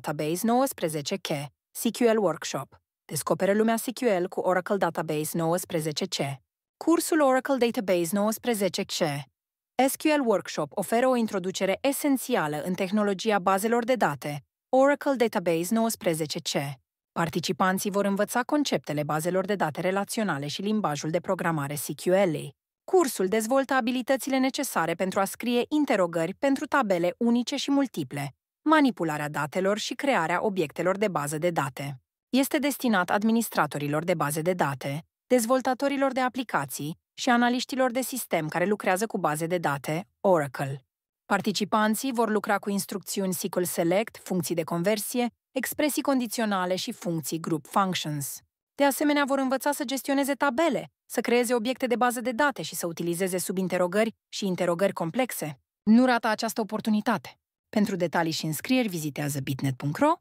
Database 19C, SQL Workshop. Descoperă lumea SQL cu Oracle Database 19C. Cursul Oracle Database 19C. SQL Workshop oferă o introducere esențială în tehnologia bazelor de date, Oracle Database 19C. Participanții vor învăța conceptele bazelor de date relaționale și limbajul de programare SQL. Cursul dezvoltă abilitățile necesare pentru a scrie interogări pentru tabele unice și multiple, manipularea datelor și crearea obiectelor de bază de date. Este destinat administratorilor de baze de date, dezvoltatorilor de aplicații și analiștilor de sistem care lucrează cu baze de date Oracle. Participanții vor lucra cu instrucțiuni SQL Select, funcții de conversie, expresii condiționale și funcții Group Functions. De asemenea, vor învăța să gestioneze tabele, să creeze obiecte de bază de date și să utilizeze subinterogări și interogări complexe. Nu rata această oportunitate! Pentru detalii și înscrieri, vizitează bitnet.ro.